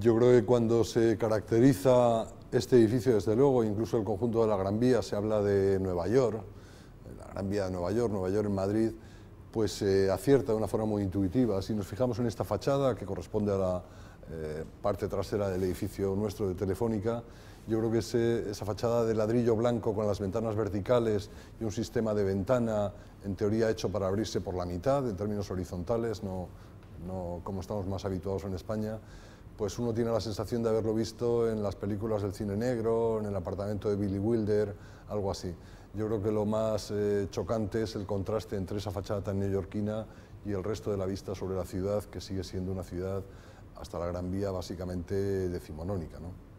Yo creo que cuando se caracteriza este edificio, desde luego, incluso el conjunto de la Gran Vía, se habla de Nueva York, la Gran Vía de Nueva York, Nueva York en Madrid, pues se eh, acierta de una forma muy intuitiva. Si nos fijamos en esta fachada que corresponde a la eh, parte trasera del edificio nuestro de Telefónica, yo creo que esa fachada de ladrillo blanco con las ventanas verticales y un sistema de ventana, en teoría hecho para abrirse por la mitad, en términos horizontales, no, no como estamos más habituados en España, pues uno tiene la sensación de haberlo visto en las películas del cine negro, en el apartamento de Billy Wilder, algo así. Yo creo que lo más eh, chocante es el contraste entre esa fachada tan neoyorquina y el resto de la vista sobre la ciudad, que sigue siendo una ciudad hasta la Gran Vía básicamente decimonónica. ¿no?